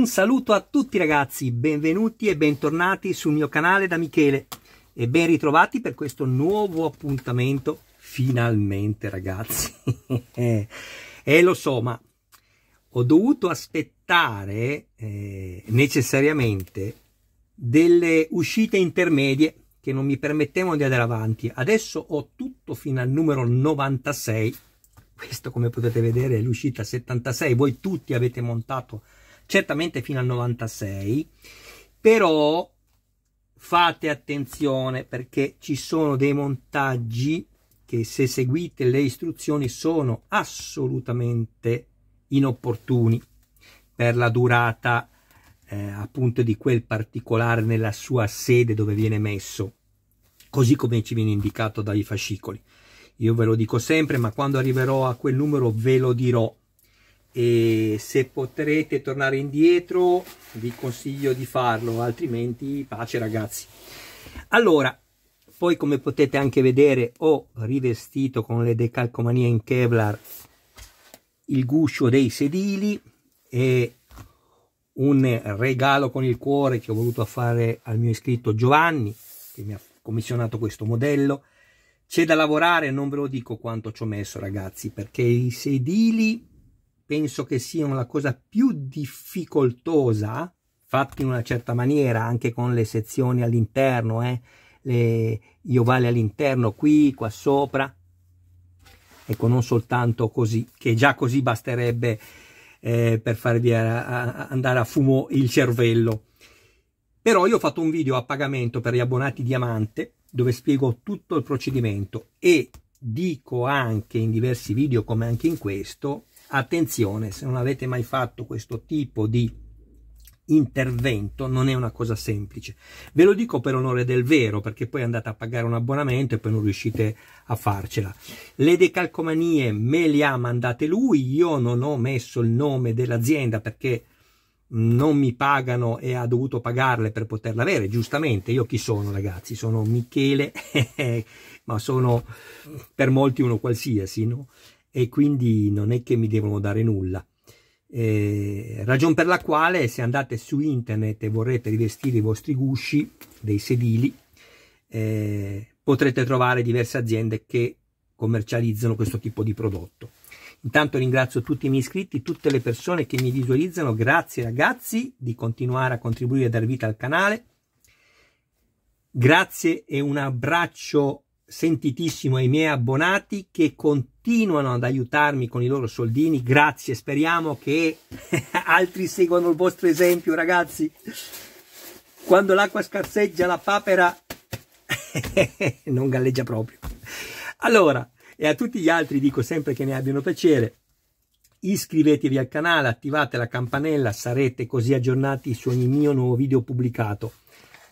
Un saluto a tutti ragazzi, benvenuti e bentornati sul mio canale da Michele e ben ritrovati per questo nuovo appuntamento, finalmente ragazzi. e eh, lo so, ma ho dovuto aspettare eh, necessariamente delle uscite intermedie che non mi permettevano di andare avanti. Adesso ho tutto fino al numero 96, questo come potete vedere è l'uscita 76, voi tutti avete montato certamente fino al 96, però fate attenzione perché ci sono dei montaggi che se seguite le istruzioni sono assolutamente inopportuni per la durata eh, appunto di quel particolare nella sua sede dove viene messo, così come ci viene indicato dai fascicoli. Io ve lo dico sempre, ma quando arriverò a quel numero ve lo dirò e se potrete tornare indietro vi consiglio di farlo altrimenti pace ragazzi allora poi come potete anche vedere ho rivestito con le decalcomanie in kevlar il guscio dei sedili e un regalo con il cuore che ho voluto fare al mio iscritto Giovanni che mi ha commissionato questo modello c'è da lavorare non ve lo dico quanto ci ho messo ragazzi perché i sedili penso che siano la cosa più difficoltosa, fatti in una certa maniera, anche con le sezioni all'interno, eh, le, gli ovali all'interno, qui, qua sopra, ecco, non soltanto così, che già così basterebbe eh, per farvi a, a andare a fumo il cervello. Però io ho fatto un video a pagamento per gli abbonati diamante, dove spiego tutto il procedimento e dico anche in diversi video, come anche in questo, Attenzione, se non avete mai fatto questo tipo di intervento non è una cosa semplice. Ve lo dico per onore del vero, perché poi andate a pagare un abbonamento e poi non riuscite a farcela. Le decalcomanie me le ha mandate lui, io non ho messo il nome dell'azienda perché non mi pagano e ha dovuto pagarle per poterla avere, giustamente. Io chi sono, ragazzi? Sono Michele, ma sono per molti uno qualsiasi, no? e quindi non è che mi devono dare nulla. Eh, ragion per la quale se andate su internet e vorrete rivestire i vostri gusci dei sedili eh, potrete trovare diverse aziende che commercializzano questo tipo di prodotto. Intanto ringrazio tutti i miei iscritti, tutte le persone che mi visualizzano, grazie ragazzi di continuare a contribuire e dar vita al canale. Grazie e un abbraccio sentitissimo ai miei abbonati che continuano ad aiutarmi con i loro soldini. Grazie, speriamo che altri seguano il vostro esempio, ragazzi. Quando l'acqua scarseggia, la papera non galleggia proprio. Allora, e a tutti gli altri dico sempre che ne abbiano piacere. Iscrivetevi al canale, attivate la campanella, sarete così aggiornati su ogni mio nuovo video pubblicato.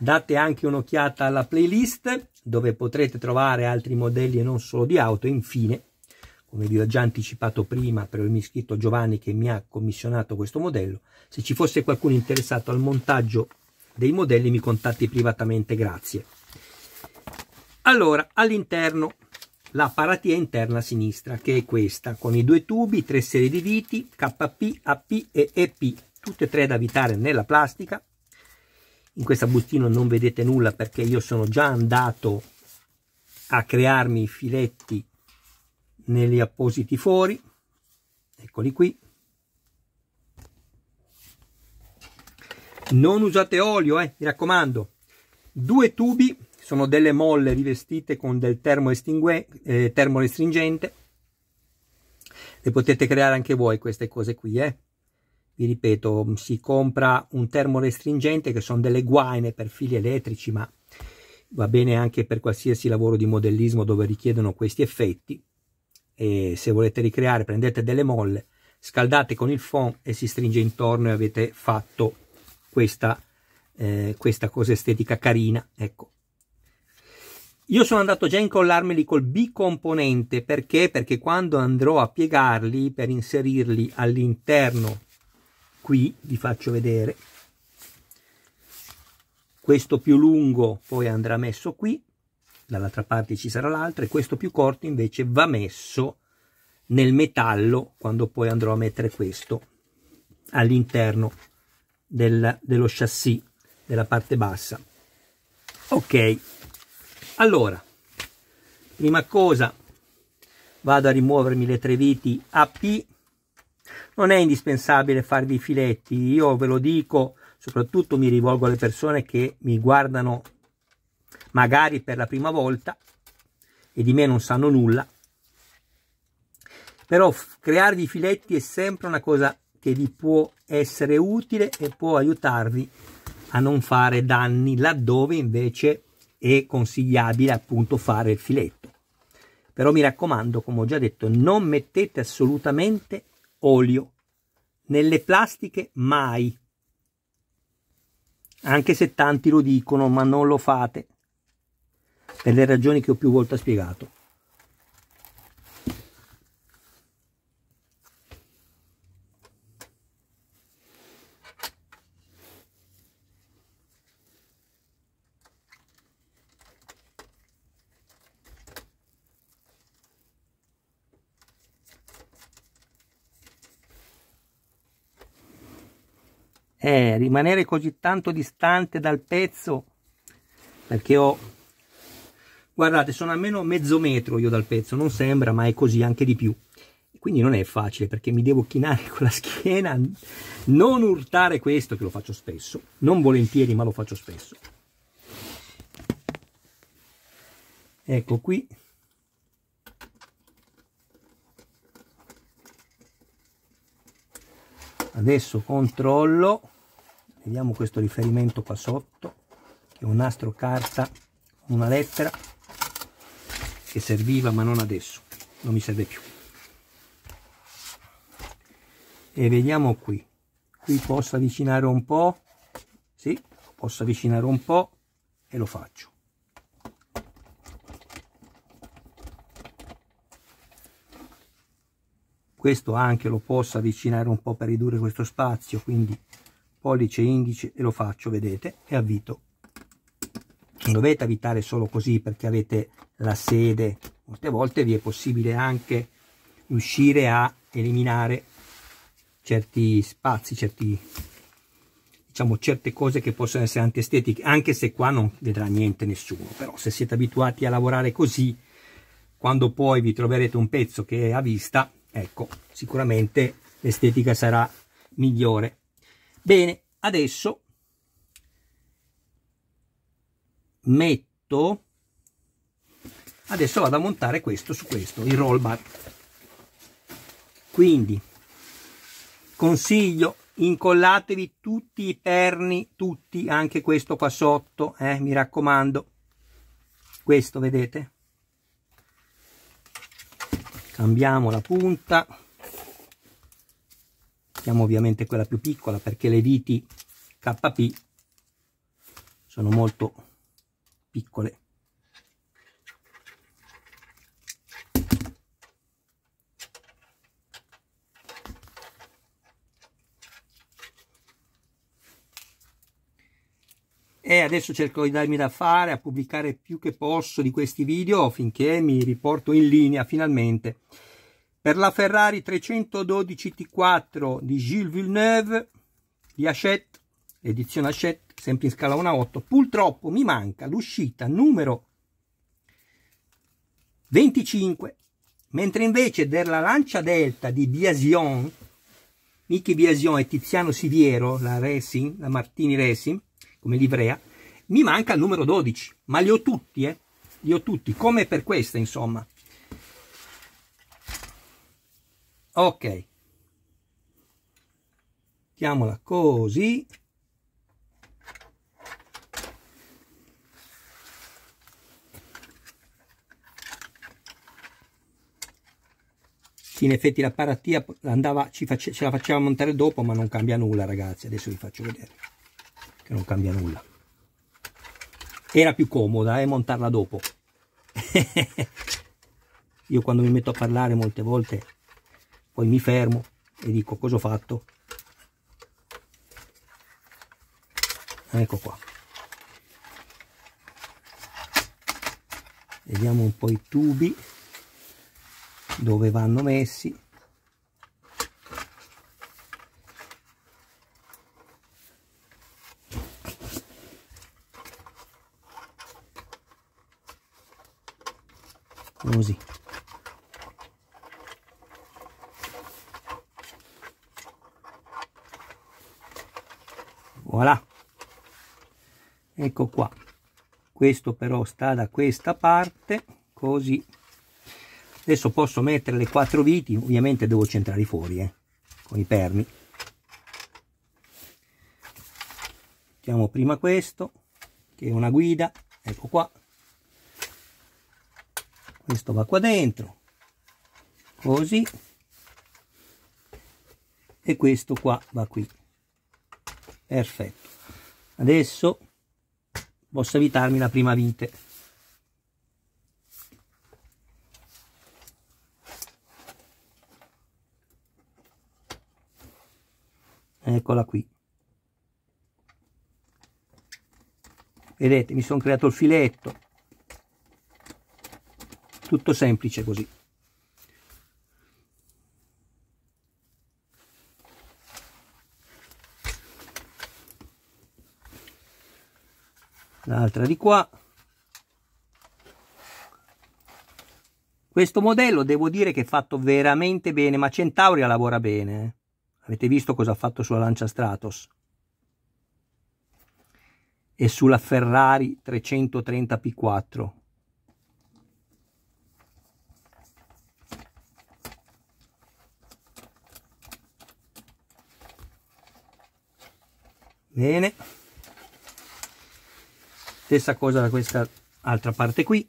Date anche un'occhiata alla playlist dove potrete trovare altri modelli e non solo di auto. Infine, come vi ho già anticipato prima per il mio iscritto Giovanni che mi ha commissionato questo modello, se ci fosse qualcuno interessato al montaggio dei modelli mi contatti privatamente, grazie. Allora, all'interno la paratia interna a sinistra che è questa con i due tubi, tre serie di viti KP, AP e EP tutte e tre da evitare nella plastica in questa bustina non vedete nulla perché io sono già andato a crearmi i filetti negli appositi fori eccoli qui non usate olio eh, mi raccomando due tubi sono delle molle rivestite con del termo eh, termorestringente le potete creare anche voi queste cose qui eh vi ripeto, si compra un termorestringente che sono delle guaine per fili elettrici, ma va bene anche per qualsiasi lavoro di modellismo dove richiedono questi effetti. E se volete ricreare, prendete delle molle, scaldate con il foam e si stringe intorno e avete fatto questa, eh, questa cosa estetica carina. Ecco. Io sono andato già a incollarmeli col bicomponente perché? Perché quando andrò a piegarli per inserirli all'interno qui vi faccio vedere questo più lungo poi andrà messo qui dall'altra parte ci sarà l'altro e questo più corto invece va messo nel metallo quando poi andrò a mettere questo all'interno del, dello chassis della parte bassa ok allora prima cosa vado a rimuovermi le tre viti AP non è indispensabile farvi i filetti, io ve lo dico, soprattutto mi rivolgo alle persone che mi guardano magari per la prima volta e di me non sanno nulla. Però crearvi dei filetti è sempre una cosa che vi può essere utile e può aiutarvi a non fare danni laddove invece è consigliabile appunto fare il filetto. Però mi raccomando, come ho già detto, non mettete assolutamente olio. Nelle plastiche mai. Anche se tanti lo dicono, ma non lo fate. Per le ragioni che ho più volte spiegato. eh, rimanere così tanto distante dal pezzo perché ho guardate sono almeno mezzo metro io dal pezzo non sembra ma è così anche di più quindi non è facile perché mi devo chinare con la schiena non urtare questo che lo faccio spesso non volentieri ma lo faccio spesso ecco qui adesso controllo vediamo questo riferimento qua sotto che è un nastro carta una lettera che serviva ma non adesso non mi serve più e vediamo qui qui posso avvicinare un po sì posso avvicinare un po e lo faccio questo anche lo posso avvicinare un po per ridurre questo spazio quindi pollice indice e lo faccio, vedete, e avvito. Non dovete avvitare solo così perché avete la sede. Molte volte vi è possibile anche riuscire a eliminare certi spazi, certi, diciamo, certe cose che possono essere antiestetiche, anche se qua non vedrà niente nessuno. Però se siete abituati a lavorare così, quando poi vi troverete un pezzo che è a vista, ecco, sicuramente l'estetica sarà migliore. Bene, adesso metto, adesso vado a montare questo su questo, il roll bar. Quindi consiglio incollatevi tutti i perni, tutti, anche questo qua sotto, eh, mi raccomando. Questo vedete? Cambiamo la punta mettiamo ovviamente quella più piccola perché le viti KP sono molto piccole e adesso cerco di darmi da fare a pubblicare più che posso di questi video finché mi riporto in linea finalmente per la Ferrari 312 T4 di Gilles Villeneuve, di Hachette, edizione Hachette, sempre in scala 1 a 8, purtroppo mi manca l'uscita numero 25, mentre invece della Lancia Delta di Biasion, Mickey Biasion e Tiziano Siviero, la Racing, la Martini Racing, come livrea, mi manca il numero 12, ma li ho tutti, eh? Li ho tutti, come per questa, insomma. ok chiamola così in effetti la paratia andava, ci face, ce la faceva montare dopo ma non cambia nulla ragazzi adesso vi faccio vedere che non cambia nulla era più comoda eh, montarla dopo io quando mi metto a parlare molte volte poi mi fermo e dico cosa ho fatto ecco qua vediamo un po' i tubi dove vanno messi così voilà ecco qua questo però sta da questa parte così adesso posso mettere le quattro viti ovviamente devo centrare fuori eh, con i perni mettiamo prima questo che è una guida ecco qua questo va qua dentro così e questo qua va qui perfetto adesso posso evitarmi la prima vite eccola qui vedete mi sono creato il filetto tutto semplice così l'altra di qua questo modello devo dire che è fatto veramente bene ma Centauria lavora bene eh. avete visto cosa ha fatto sulla Lancia Stratos e sulla Ferrari 330 P4 bene stessa cosa da questa altra parte qui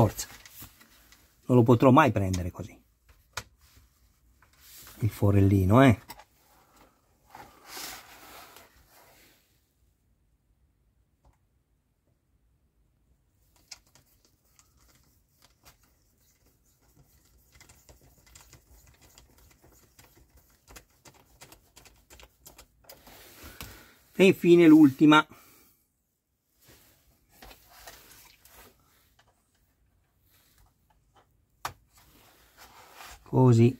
forza non lo potrò mai prendere così il forellino eh E infine l'ultima così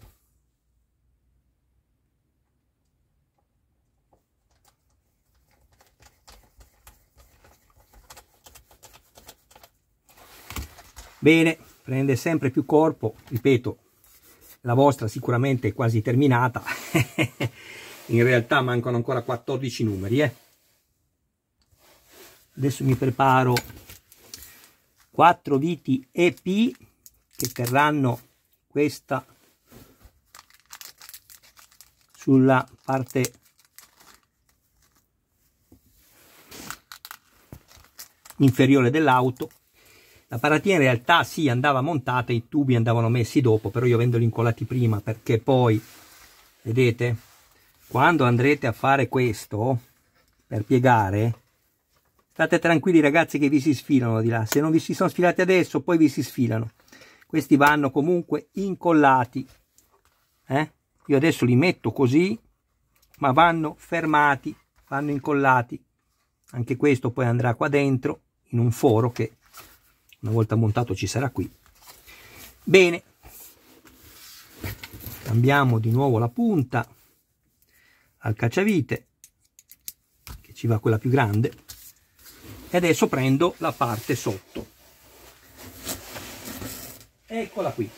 bene prende sempre più corpo ripeto la vostra sicuramente è quasi terminata in realtà mancano ancora 14 numeri eh. adesso mi preparo 4 viti EP che terranno questa sulla parte inferiore dell'auto la paratina in realtà sì andava montata i tubi andavano messi dopo però io avendoli incolati prima perché poi vedete quando andrete a fare questo per piegare state tranquilli ragazzi che vi si sfilano di là se non vi si sono sfilati adesso poi vi si sfilano questi vanno comunque incollati eh? io adesso li metto così ma vanno fermati vanno incollati anche questo poi andrà qua dentro in un foro che una volta montato ci sarà qui bene cambiamo di nuovo la punta al cacciavite che ci va quella più grande e adesso prendo la parte sotto eccola qui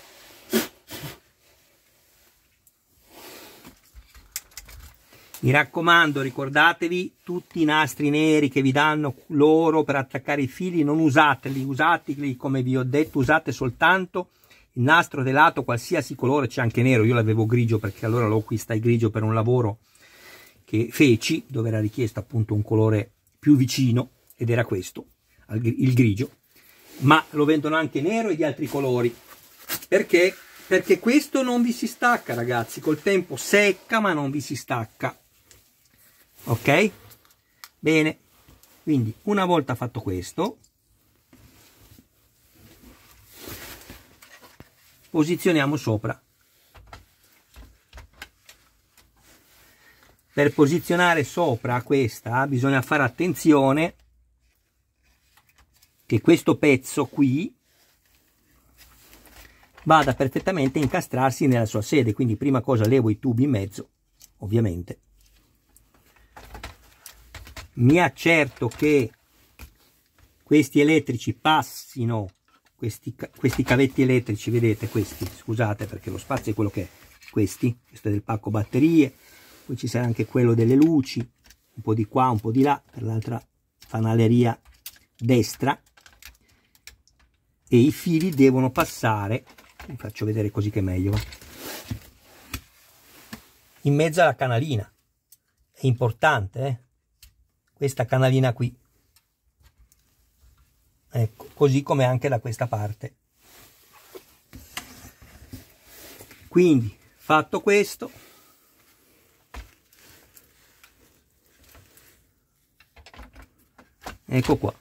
Mi raccomando, ricordatevi tutti i nastri neri che vi danno loro per attaccare i fili, non usateli, usateli come vi ho detto, usate soltanto il nastro telato qualsiasi colore, c'è anche nero, io l'avevo grigio perché allora l'ho acquistai grigio per un lavoro che feci, dove era richiesto appunto un colore più vicino ed era questo, il grigio, ma lo vendono anche nero e di altri colori, perché? Perché questo non vi si stacca ragazzi, col tempo secca ma non vi si stacca ok bene quindi una volta fatto questo posizioniamo sopra per posizionare sopra questa bisogna fare attenzione che questo pezzo qui vada perfettamente a incastrarsi nella sua sede quindi prima cosa levo i tubi in mezzo ovviamente mi accerto che questi elettrici passino questi, questi cavetti elettrici vedete questi scusate perché lo spazio è quello che è questi questo è del pacco batterie poi ci sarà anche quello delle luci un po di qua un po di là per l'altra fanaleria destra e i fili devono passare vi faccio vedere così che è meglio in mezzo alla canalina è importante eh? questa canalina qui ecco così come anche da questa parte quindi fatto questo ecco qua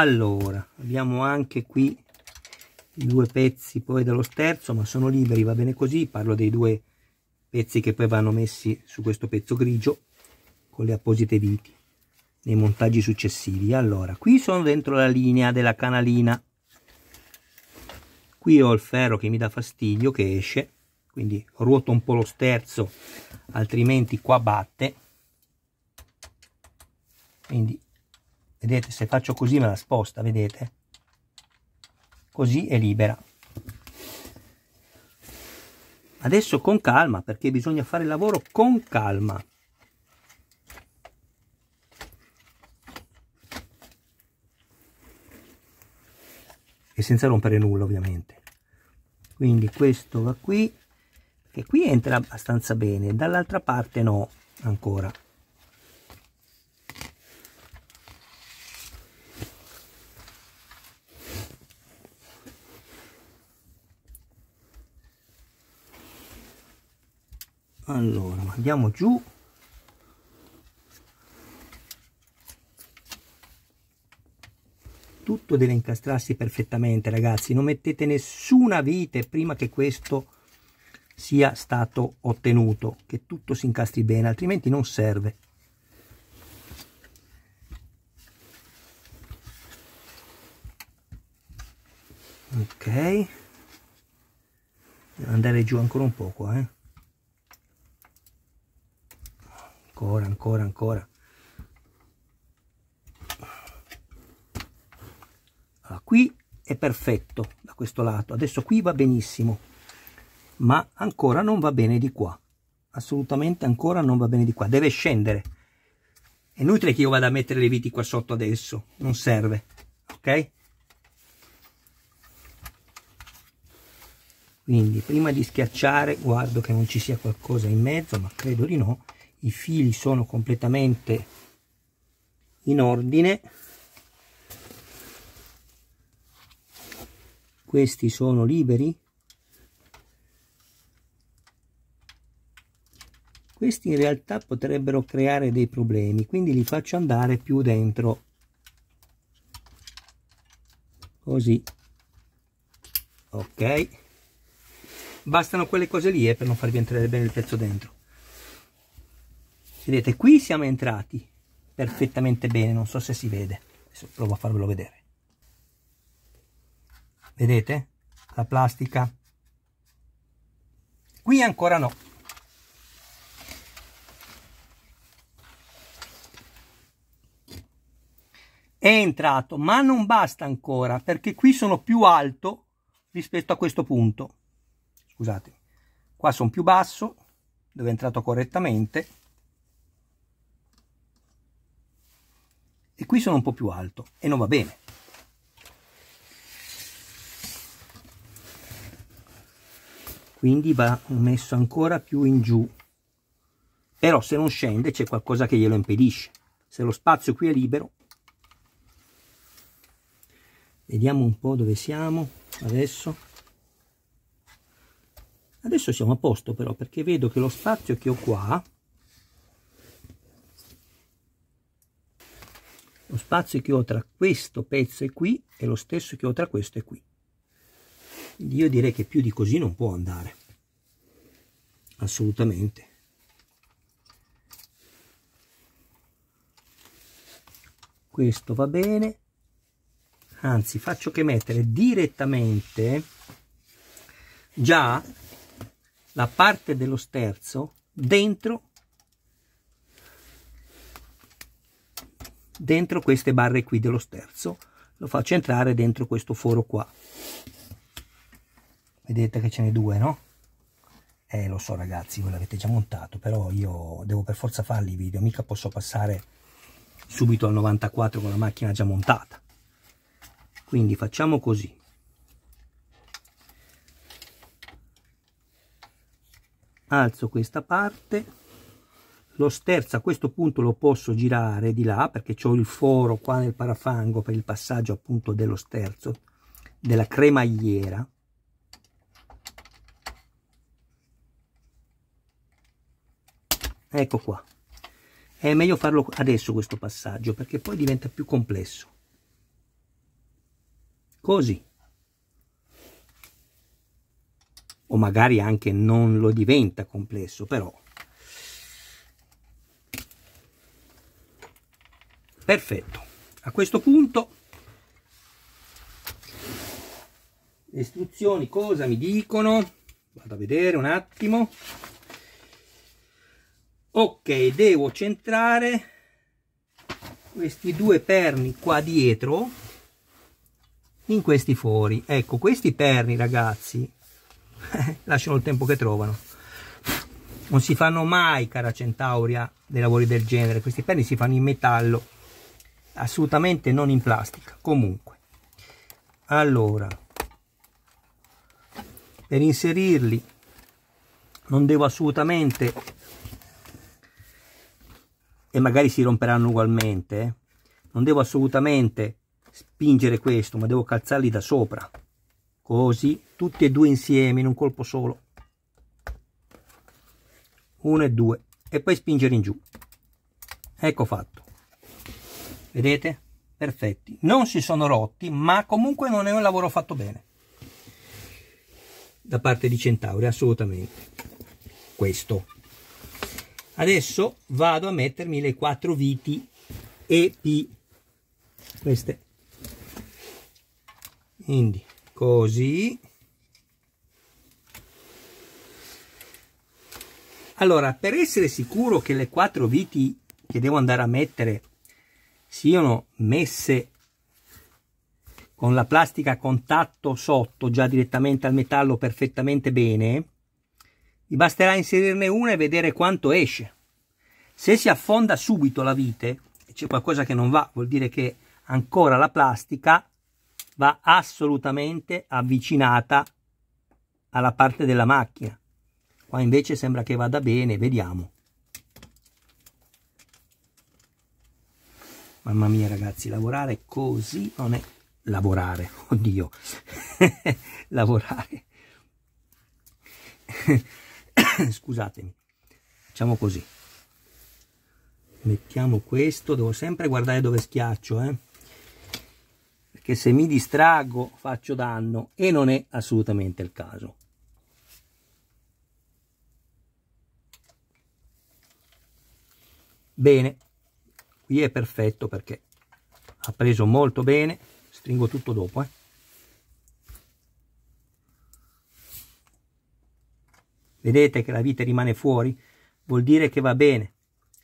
allora abbiamo anche qui i due pezzi poi dello sterzo ma sono liberi va bene così parlo dei due pezzi che poi vanno messi su questo pezzo grigio con le apposite viti nei montaggi successivi allora qui sono dentro la linea della canalina qui ho il ferro che mi dà fastidio che esce quindi ruoto un po' lo sterzo altrimenti qua batte quindi Vedete, se faccio così me la sposta, vedete? Così è libera. Adesso con calma, perché bisogna fare il lavoro con calma. E senza rompere nulla, ovviamente. Quindi questo va qui, che qui entra abbastanza bene, dall'altra parte no, ancora. allora andiamo giù tutto deve incastrarsi perfettamente ragazzi non mettete nessuna vite prima che questo sia stato ottenuto che tutto si incastri bene altrimenti non serve ok devo andare giù ancora un po' qua eh ancora ancora ancora allora, qui è perfetto da questo lato adesso qui va benissimo ma ancora non va bene di qua assolutamente ancora non va bene di qua deve scendere è inutile che io vada a mettere le viti qua sotto adesso non serve ok quindi prima di schiacciare guardo che non ci sia qualcosa in mezzo ma credo di no i fili sono completamente in ordine questi sono liberi questi in realtà potrebbero creare dei problemi quindi li faccio andare più dentro così ok bastano quelle cose lì eh, per non farvi entrare bene il pezzo dentro Vedete, qui siamo entrati perfettamente bene, non so se si vede. Adesso provo a farvelo vedere. Vedete? La plastica. Qui ancora no. È entrato, ma non basta ancora, perché qui sono più alto rispetto a questo punto. Scusate, qua sono più basso, dove è entrato correttamente e qui sono un po' più alto e non va bene. Quindi va messo ancora più in giù. Però se non scende c'è qualcosa che glielo impedisce. Se lo spazio qui è libero, vediamo un po' dove siamo adesso. Adesso siamo a posto però perché vedo che lo spazio che ho qua Lo spazio che ho tra questo pezzo e qui è lo stesso che ho tra questo e qui. Io direi che più di così non può andare. Assolutamente. Questo va bene. Anzi, faccio che mettere direttamente già la parte dello sterzo dentro dentro queste barre qui dello sterzo lo faccio entrare dentro questo foro qua vedete che ce n'è due no? eh lo so ragazzi voi l'avete già montato però io devo per forza farli i video mica posso passare subito al 94 con la macchina già montata quindi facciamo così alzo questa parte lo sterzo a questo punto lo posso girare di là perché ho il foro qua nel parafango per il passaggio appunto dello sterzo della cremagliera ecco qua è meglio farlo adesso questo passaggio perché poi diventa più complesso così o magari anche non lo diventa complesso però perfetto a questo punto le istruzioni cosa mi dicono vado a vedere un attimo ok devo centrare questi due perni qua dietro in questi fori ecco questi perni ragazzi lasciano il tempo che trovano non si fanno mai cara centauria dei lavori del genere questi perni si fanno in metallo assolutamente non in plastica comunque allora per inserirli non devo assolutamente e magari si romperanno ugualmente eh? non devo assolutamente spingere questo ma devo calzarli da sopra così tutti e due insieme in un colpo solo uno e due e poi spingere in giù ecco fatto vedete perfetti non si sono rotti ma comunque non è un lavoro fatto bene da parte di Centauri assolutamente questo adesso vado a mettermi le quattro viti EP queste quindi così allora per essere sicuro che le quattro viti che devo andare a mettere siano messe con la plastica a contatto sotto già direttamente al metallo perfettamente bene vi basterà inserirne una e vedere quanto esce se si affonda subito la vite c'è qualcosa che non va vuol dire che ancora la plastica va assolutamente avvicinata alla parte della macchina qua invece sembra che vada bene vediamo Mamma mia ragazzi, lavorare così non è... Lavorare, oddio. lavorare. Scusatemi. Facciamo così. Mettiamo questo, devo sempre guardare dove schiaccio, eh? Perché se mi distraggo faccio danno e non è assolutamente il caso. Bene, qui è perfetto perché ha preso molto bene stringo tutto dopo eh. vedete che la vite rimane fuori vuol dire che va bene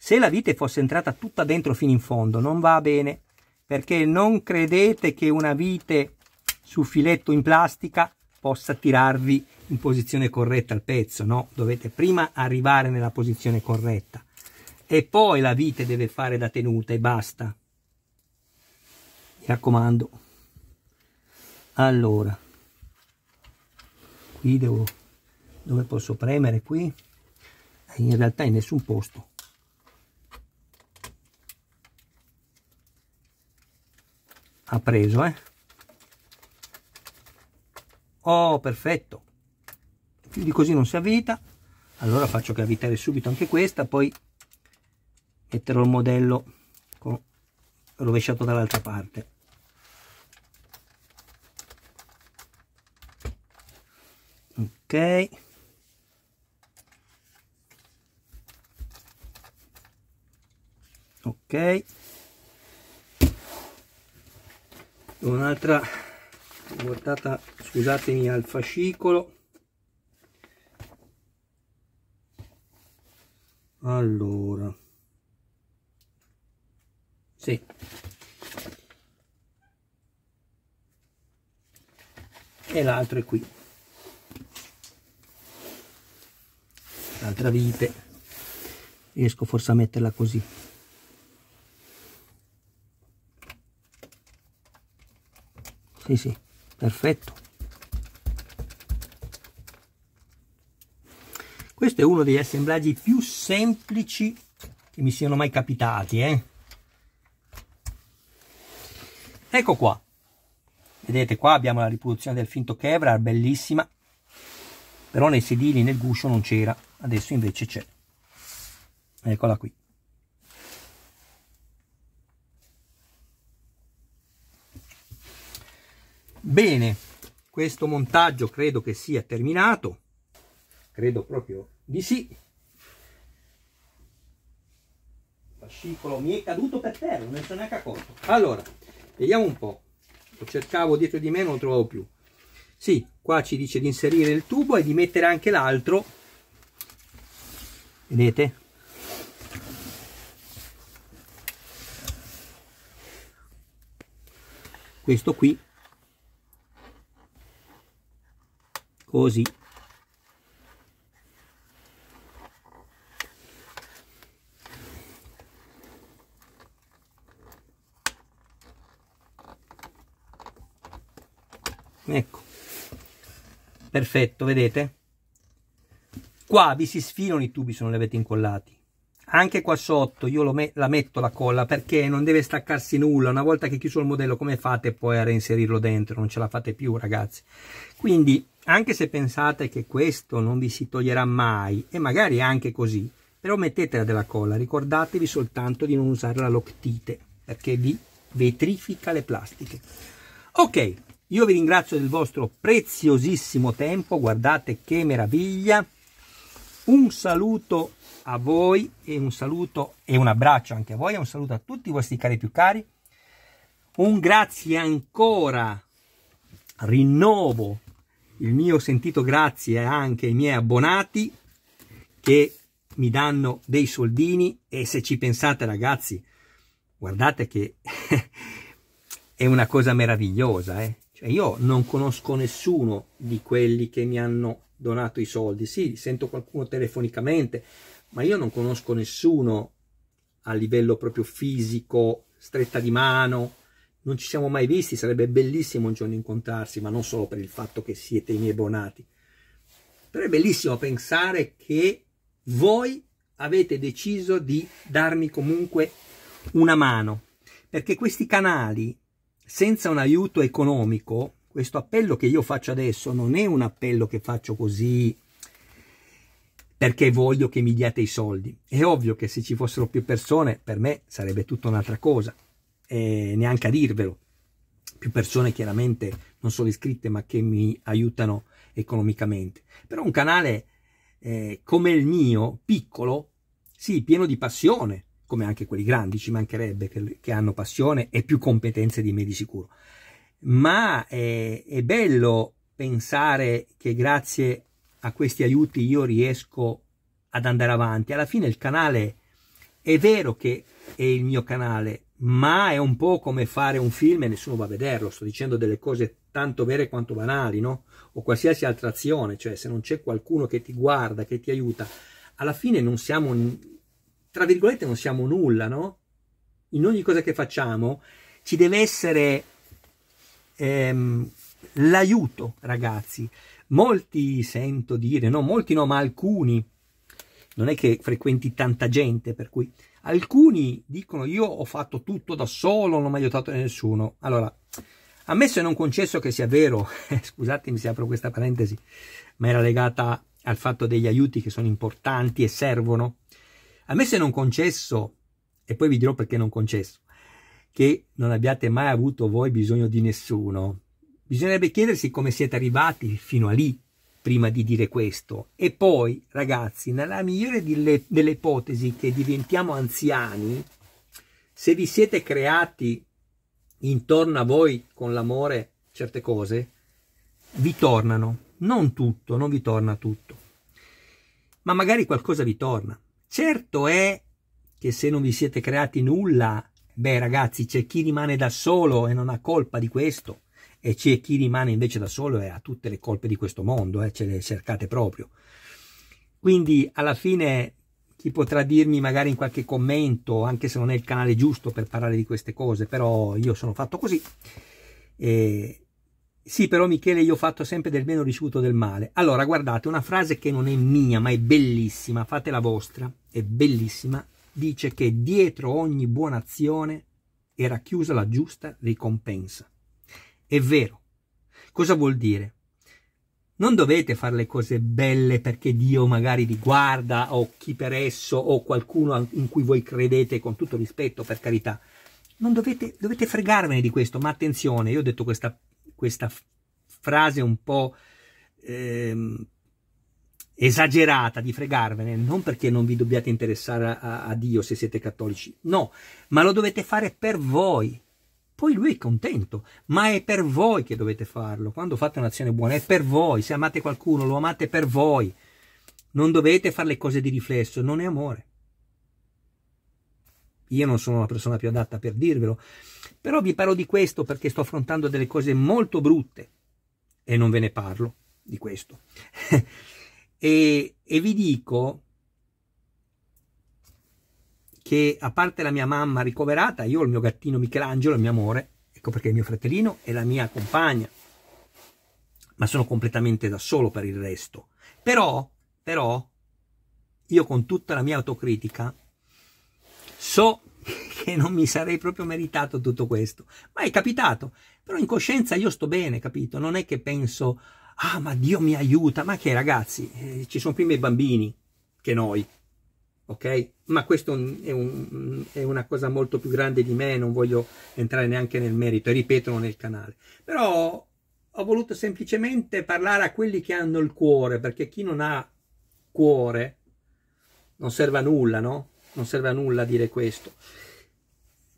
se la vite fosse entrata tutta dentro fino in fondo non va bene perché non credete che una vite su filetto in plastica possa tirarvi in posizione corretta il pezzo no dovete prima arrivare nella posizione corretta e poi la vite deve fare da tenuta e basta. Mi raccomando. Allora, qui devo, dove posso premere qui? Eh, in realtà in nessun posto. Ha preso, eh? Oh, perfetto. Più di così non si avvita. Allora faccio che avvitare subito anche questa, poi metterò il modello con, rovesciato dall'altra parte ok ok un'altra portata scusatemi al fascicolo allora sì. E l'altro è qui. L'altra vite. Riesco forse a metterla così. Sì, sì, perfetto. Questo è uno degli assemblaggi più semplici che mi siano mai capitati, eh? Ecco qua. Vedete qua abbiamo la riproduzione del finto Kevlar, bellissima. Però nei sedili, nel guscio non c'era, adesso invece c'è. Eccola qui. Bene, questo montaggio credo che sia terminato. Credo proprio di sì. fascicolo mi è caduto per terra, non ne sono neanche accorto. Allora, Vediamo un po'. Lo cercavo dietro di me, non lo trovavo più. Sì, qua ci dice di inserire il tubo e di mettere anche l'altro. Vedete? Questo qui. Così. perfetto, vedete? Qua vi si sfilano i tubi se non li avete incollati. Anche qua sotto io me la metto la colla perché non deve staccarsi nulla. Una volta che chiuso il modello come fate poi a reinserirlo dentro? Non ce la fate più ragazzi. Quindi anche se pensate che questo non vi si toglierà mai e magari anche così, però mettetela della colla. Ricordatevi soltanto di non usare la loctite perché vi vetrifica le plastiche. Ok, io vi ringrazio del vostro preziosissimo tempo, guardate che meraviglia. Un saluto a voi e un saluto e un abbraccio anche a voi e un saluto a tutti i vostri cari più cari. Un grazie ancora, rinnovo il mio sentito grazie anche ai miei abbonati che mi danno dei soldini e se ci pensate ragazzi, guardate che... è una cosa meravigliosa, eh? Cioè io non conosco nessuno di quelli che mi hanno donato i soldi. Sì, sento qualcuno telefonicamente, ma io non conosco nessuno a livello proprio fisico, stretta di mano. Non ci siamo mai visti, sarebbe bellissimo un giorno incontrarsi, ma non solo per il fatto che siete i miei abbonati. Però è bellissimo pensare che voi avete deciso di darmi comunque una mano, perché questi canali senza un aiuto economico, questo appello che io faccio adesso non è un appello che faccio così perché voglio che mi diate i soldi. È ovvio che se ci fossero più persone, per me sarebbe tutta un'altra cosa, e neanche a dirvelo. Più persone chiaramente non solo iscritte, ma che mi aiutano economicamente. Però un canale eh, come il mio, piccolo, sì, pieno di passione, come anche quelli grandi, ci mancherebbe, che, che hanno passione e più competenze di me di sicuro. Ma è, è bello pensare che grazie a questi aiuti io riesco ad andare avanti. Alla fine il canale è vero che è il mio canale, ma è un po' come fare un film e nessuno va a vederlo. Sto dicendo delle cose tanto vere quanto banali, no? O qualsiasi altra azione, cioè se non c'è qualcuno che ti guarda, che ti aiuta, alla fine non siamo tra virgolette, non siamo nulla, no? In ogni cosa che facciamo ci deve essere ehm, l'aiuto, ragazzi. Molti sento dire, no, molti no, ma alcuni, non è che frequenti tanta gente, per cui alcuni dicono io ho fatto tutto da solo, non ho mai aiutato nessuno. Allora, ammesso e non concesso che sia vero, scusatemi se apro questa parentesi, ma era legata al fatto degli aiuti che sono importanti e servono, a me se non concesso, e poi vi dirò perché non concesso, che non abbiate mai avuto voi bisogno di nessuno, bisognerebbe chiedersi come siete arrivati fino a lì prima di dire questo. E poi, ragazzi, nella migliore delle, delle ipotesi che diventiamo anziani, se vi siete creati intorno a voi con l'amore certe cose, vi tornano. Non tutto, non vi torna tutto. Ma magari qualcosa vi torna. Certo è che se non vi siete creati nulla, beh ragazzi, c'è chi rimane da solo e non ha colpa di questo, e c'è chi rimane invece da solo e ha tutte le colpe di questo mondo, eh, ce le cercate proprio. Quindi alla fine chi potrà dirmi magari in qualche commento, anche se non è il canale giusto per parlare di queste cose, però io sono fatto così. E sì, però Michele, io ho fatto sempre del meno ricevuto del male. Allora, guardate, una frase che non è mia, ma è bellissima, fate la vostra, è bellissima, dice che dietro ogni buona azione è racchiusa la giusta ricompensa. È vero. Cosa vuol dire? Non dovete fare le cose belle perché Dio magari vi guarda o chi per esso o qualcuno in cui voi credete con tutto rispetto, per carità. Non dovete, dovete fregarvene di questo, ma attenzione, io ho detto questa questa frase un po' ehm, esagerata di fregarvene, non perché non vi dobbiate interessare a, a, Dio se siete cattolici, no, ma lo dovete fare per voi. Poi lui è contento, ma è per voi che dovete farlo. Quando fate un'azione buona è per voi, se amate qualcuno lo amate per voi. Non dovete fare le cose di riflesso, non è amore. Io non sono la persona più adatta per dirvelo, però vi parlo di questo perché sto affrontando delle cose molto brutte e non ve ne parlo di questo. e, e vi dico che a parte la mia mamma ricoverata, io ho il mio gattino Michelangelo, il mio amore, ecco perché è mio fratellino e la mia compagna, ma sono completamente da solo per il resto. Però, però, io con tutta la mia autocritica So che non mi sarei proprio meritato tutto questo, ma è capitato. Però in coscienza io sto bene, capito? Non è che penso, ah, ma Dio mi aiuta. Ma che ragazzi, eh, ci sono prima i bambini che noi, ok? Ma questo è, un, è, una cosa molto più grande di me, non voglio entrare neanche nel merito, e ripeto nel canale. Però ho voluto semplicemente parlare a quelli che hanno il cuore, perché chi non ha cuore non serve a nulla, no? non serve a nulla dire questo.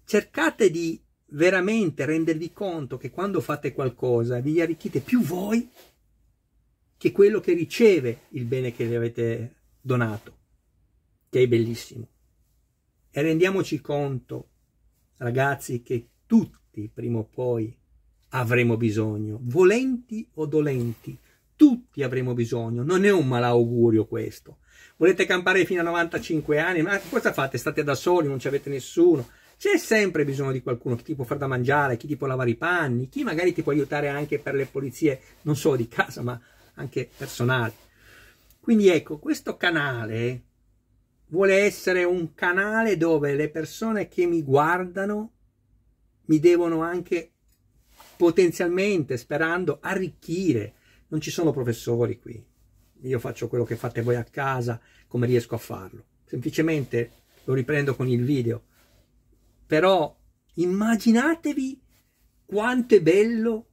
Cercate di veramente rendervi conto che quando fate qualcosa vi arricchite più voi che quello che riceve il bene che le avete donato, che è bellissimo. E rendiamoci conto, ragazzi, che tutti prima o poi avremo bisogno, volenti o dolenti, tutti avremo bisogno, non è un malaugurio questo volete campare fino a 95 anni, ma cosa fate? State da soli, non ci avete nessuno. C'è sempre bisogno di qualcuno chi ti può far da mangiare, chi ti può lavare i panni, chi magari ti può aiutare anche per le pulizie, non solo di casa, ma anche personali. Quindi ecco, questo canale vuole essere un canale dove le persone che mi guardano mi devono anche potenzialmente, sperando, arricchire. Non ci sono professori qui, io faccio quello che fate voi a casa, come riesco a farlo. Semplicemente lo riprendo con il video. Però immaginatevi quanto è bello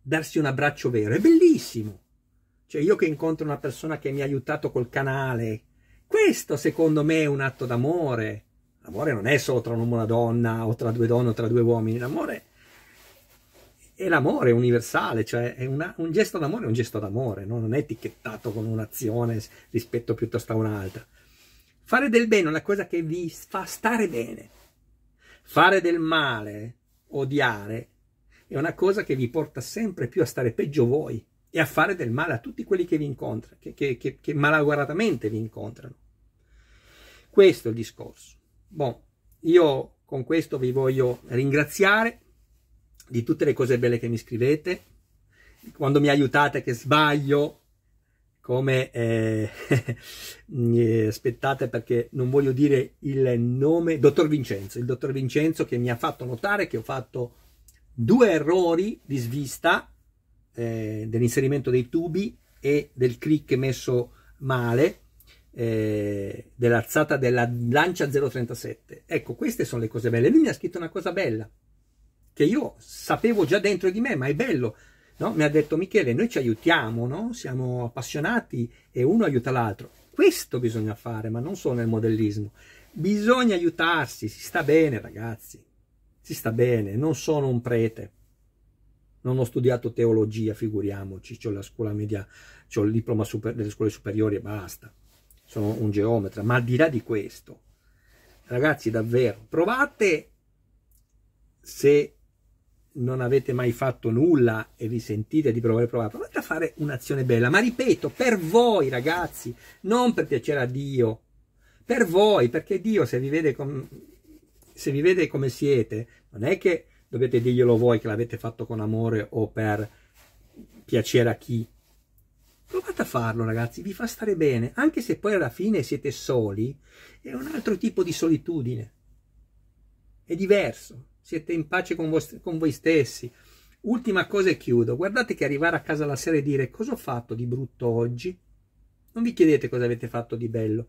darsi un abbraccio vero, è bellissimo. Cioè io che incontro una persona che mi ha aiutato col canale, questo secondo me è un atto d'amore. L'amore non è solo tra un uomo e una donna, o tra due donne, o tra due uomini. L'amore è è l'amore universale, cioè è una, un gesto d'amore è un gesto d'amore, no? non è etichettato con un'azione rispetto piuttosto a un'altra. Fare del bene è una cosa che vi fa stare bene. Fare del male, odiare, è una cosa che vi porta sempre più a stare peggio voi e a fare del male a tutti quelli che vi incontrano, che, che, che, che malaguaratamente vi incontrano. Questo è il discorso. Bon, io con questo vi voglio ringraziare di tutte le cose belle che mi scrivete, quando mi aiutate che sbaglio, come eh, aspettate perché non voglio dire il nome, dottor Vincenzo, il dottor Vincenzo che mi ha fatto notare che ho fatto due errori di svista eh, dell'inserimento dei tubi e del click messo male eh, dell'alzata della lancia 037. Ecco, queste sono le cose belle. Lui mi ha scritto una cosa bella che io sapevo già dentro di me, ma è bello. No? Mi ha detto Michele, noi ci aiutiamo, no? siamo appassionati e uno aiuta l'altro. Questo bisogna fare, ma non solo nel modellismo. Bisogna aiutarsi, si sta bene ragazzi, si sta bene, non sono un prete. Non ho studiato teologia, figuriamoci, ho la scuola media, ho il diploma super, delle scuole superiori e basta. Sono un geometra, ma al di là di questo, ragazzi davvero, provate se non avete mai fatto nulla e vi sentite di provare, provare, provate a fare un'azione bella, ma ripeto, per voi ragazzi, non per piacere a Dio, per voi, perché Dio se vi vede, com se vi vede come siete, non è che dovete dirglielo voi che l'avete fatto con amore o per piacere a chi. Provate a farlo ragazzi, vi fa stare bene, anche se poi alla fine siete soli, è un altro tipo di solitudine, è diverso siete in pace con, vostri, con voi stessi. Ultima cosa e chiudo. Guardate che arrivare a casa la sera e dire cosa ho fatto di brutto oggi. Non vi chiedete cosa avete fatto di bello,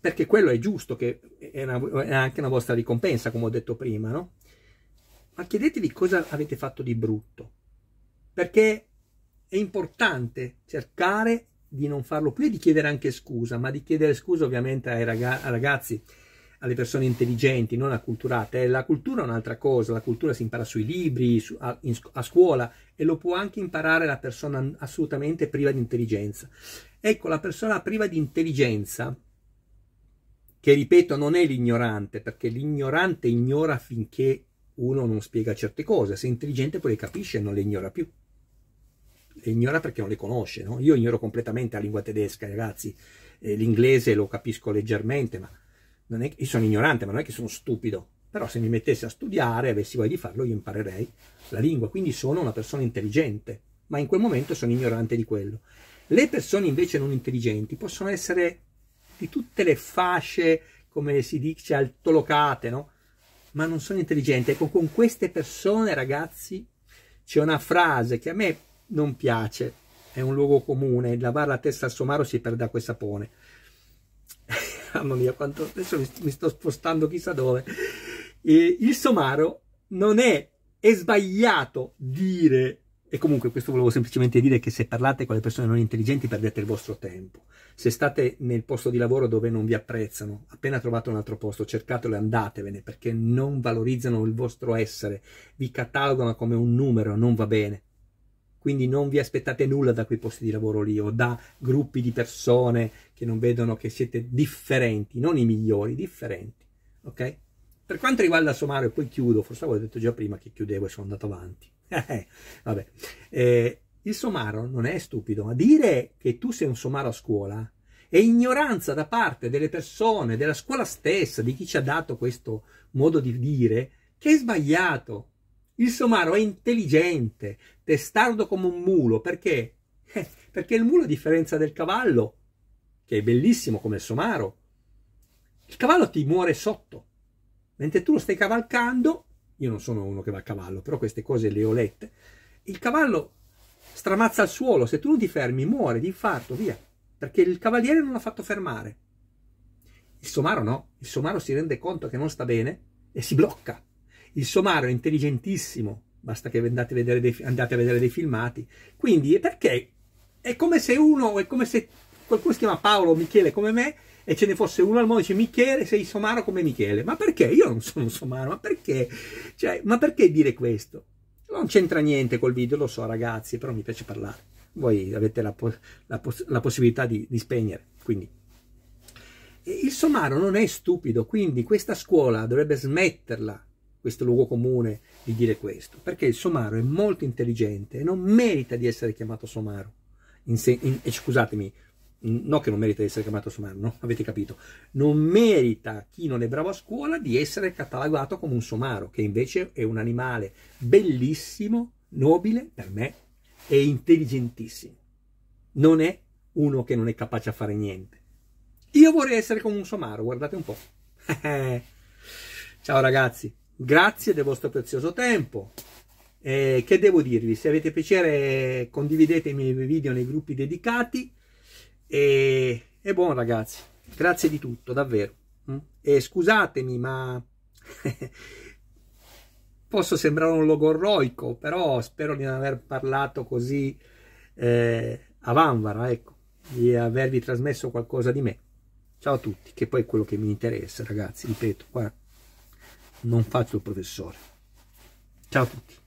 perché quello è giusto, che è, una, è anche una vostra ricompensa, come ho detto prima, no? Ma chiedetevi cosa avete fatto di brutto, perché è importante cercare di non farlo più e di chiedere anche scusa, ma di chiedere scusa ovviamente ai, raga ai ragazzi alle persone intelligenti, non acculturate. Eh, la cultura è un'altra cosa, la cultura si impara sui libri, su, a, in, a, scuola e lo può anche imparare la persona assolutamente priva di intelligenza. Ecco, la persona priva di intelligenza, che ripeto non è l'ignorante, perché l'ignorante ignora finché uno non spiega certe cose, se è intelligente poi le capisce e non le ignora più. Le ignora perché non le conosce, no? Io ignoro completamente la lingua tedesca, ragazzi, eh, l'inglese lo capisco leggermente, ma che, io sono ignorante, ma non è che sono stupido, però se mi mettessi a studiare, avessi voglia di farlo, io imparerei la lingua, quindi sono una persona intelligente, ma in quel momento sono ignorante di quello. Le persone invece non intelligenti possono essere di tutte le fasce, come si dice, altolocate, no? Ma non sono intelligenti. Ecco, con queste persone, ragazzi, c'è una frase che a me non piace, è un luogo comune, lavare la testa al somaro si perde a quel sapone mamma mia, quanto, adesso mi, mi sto spostando chissà dove. E il somaro non è, è sbagliato dire e comunque questo volevo semplicemente dire che se parlate con le persone non intelligenti perdete il vostro tempo. Se state nel posto di lavoro dove non vi apprezzano, appena trovate un altro posto, cercatelo e andatevene perché non valorizzano il vostro essere, vi catalogano come un numero, non va bene. Quindi non vi aspettate nulla da quei posti di lavoro lì o da gruppi di persone che non vedono che siete differenti, non i migliori, differenti. Ok? Per quanto riguarda il somaro, e poi chiudo, forse avevo detto già prima che chiudevo e sono andato avanti. Eh, vabbè. Eh, il somaro non è stupido, ma dire che tu sei un somaro a scuola è ignoranza da parte delle persone, della scuola stessa, di chi ci ha dato questo modo di dire, che è sbagliato. Il somaro è intelligente, testardo come un mulo, perché? Eh, perché il mulo, a differenza del cavallo, che è bellissimo come il somaro, il cavallo ti muore sotto, mentre tu lo stai cavalcando, io non sono uno che va a cavallo, però queste cose le ho lette, il cavallo stramazza al suolo, se tu non ti fermi muore di infarto, via, perché il cavaliere non l'ha fatto fermare. Il somaro no, il somaro si rende conto che non sta bene e si blocca. Il somaro è intelligentissimo, basta che andate a vedere dei, a vedere dei filmati. Quindi, perché? È come se uno, è come se qualcuno si chiama Paolo o Michele come me e ce ne fosse uno al mondo dice Michele sei somaro come Michele ma perché? io non sono somaro ma perché? Cioè, ma perché dire questo? non c'entra niente col video lo so ragazzi però mi piace parlare voi avete la, la, la possibilità di, di, spegnere quindi il somaro non è stupido quindi questa scuola dovrebbe smetterla questo luogo comune di dire questo, perché il somaro è molto intelligente e non merita di essere chiamato somaro. In se, in, eh, scusatemi, no che non merita di essere chiamato somaro, no? avete capito, non merita chi non è bravo a scuola di essere catalogato come un somaro, che invece è un animale bellissimo, nobile per me e intelligentissimo. Non è uno che non è capace a fare niente. Io vorrei essere come un somaro, guardate un po'. Ciao ragazzi. Grazie del vostro prezioso tempo. Eh, che devo dirvi? Se avete piacere condividete i miei video nei gruppi dedicati. E, e buon ragazzi, grazie di tutto, davvero. Mm? E scusatemi, ma posso sembrare un logorroico, però spero di non aver parlato così eh, a vanvara, ecco, di avervi trasmesso qualcosa di me. Ciao a tutti, che poi è quello che mi interessa, ragazzi, ripeto, guarda non faccio il professore. Ciao a tutti.